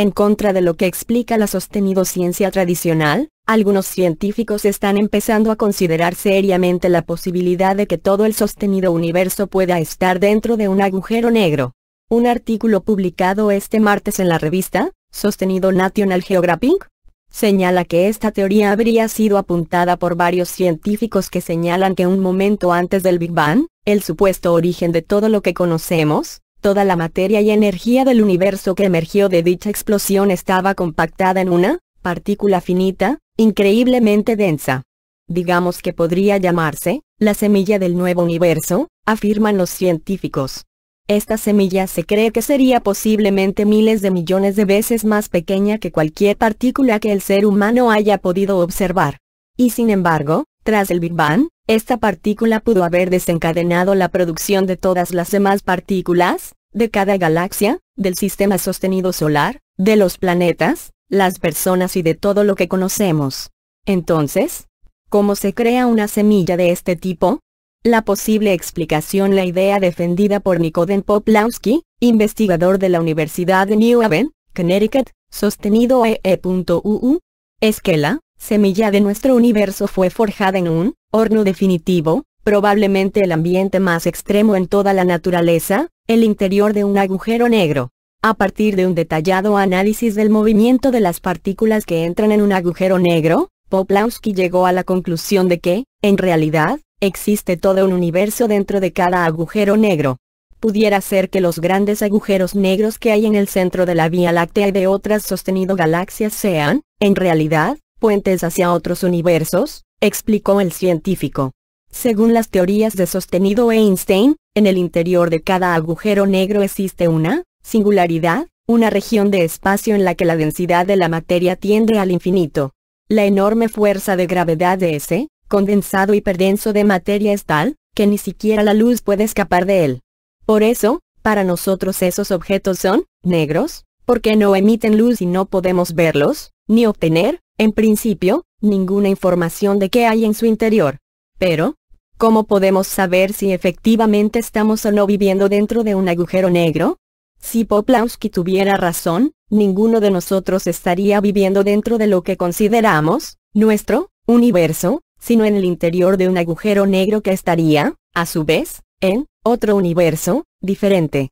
En contra de lo que explica la sostenido ciencia tradicional, algunos científicos están empezando a considerar seriamente la posibilidad de que todo el sostenido universo pueda estar dentro de un agujero negro. Un artículo publicado este martes en la revista, sostenido National Geographic, señala que esta teoría habría sido apuntada por varios científicos que señalan que un momento antes del Big Bang, el supuesto origen de todo lo que conocemos, Toda la materia y energía del universo que emergió de dicha explosión estaba compactada en una partícula finita, increíblemente densa. Digamos que podría llamarse, la semilla del nuevo universo, afirman los científicos. Esta semilla se cree que sería posiblemente miles de millones de veces más pequeña que cualquier partícula que el ser humano haya podido observar. Y sin embargo, tras el Big Bang, esta partícula pudo haber desencadenado la producción de todas las demás partículas, de cada galaxia, del sistema sostenido solar, de los planetas, las personas y de todo lo que conocemos. Entonces, ¿cómo se crea una semilla de este tipo? La posible explicación La idea defendida por Nikoden Poplowski, investigador de la Universidad de New Haven, Connecticut, sostenido EE.UU, es que la semilla de nuestro universo fue forjada en un horno definitivo, probablemente el ambiente más extremo en toda la naturaleza, el interior de un agujero negro. A partir de un detallado análisis del movimiento de las partículas que entran en un agujero negro, Poplawski llegó a la conclusión de que, en realidad, existe todo un universo dentro de cada agujero negro. Pudiera ser que los grandes agujeros negros que hay en el centro de la Vía Láctea y de otras sostenido galaxias sean, en realidad, puentes hacia otros universos, explicó el científico. Según las teorías de sostenido Einstein, en el interior de cada agujero negro existe una singularidad, una región de espacio en la que la densidad de la materia tiende al infinito. La enorme fuerza de gravedad de ese condensado hiperdenso de materia es tal, que ni siquiera la luz puede escapar de él. Por eso, para nosotros esos objetos son negros, porque no emiten luz y no podemos verlos, ni obtener, en principio, ninguna información de qué hay en su interior. Pero, ¿Cómo podemos saber si efectivamente estamos o no viviendo dentro de un agujero negro? Si Poplawski tuviera razón, ninguno de nosotros estaría viviendo dentro de lo que consideramos, nuestro, universo, sino en el interior de un agujero negro que estaría, a su vez, en, otro universo, diferente.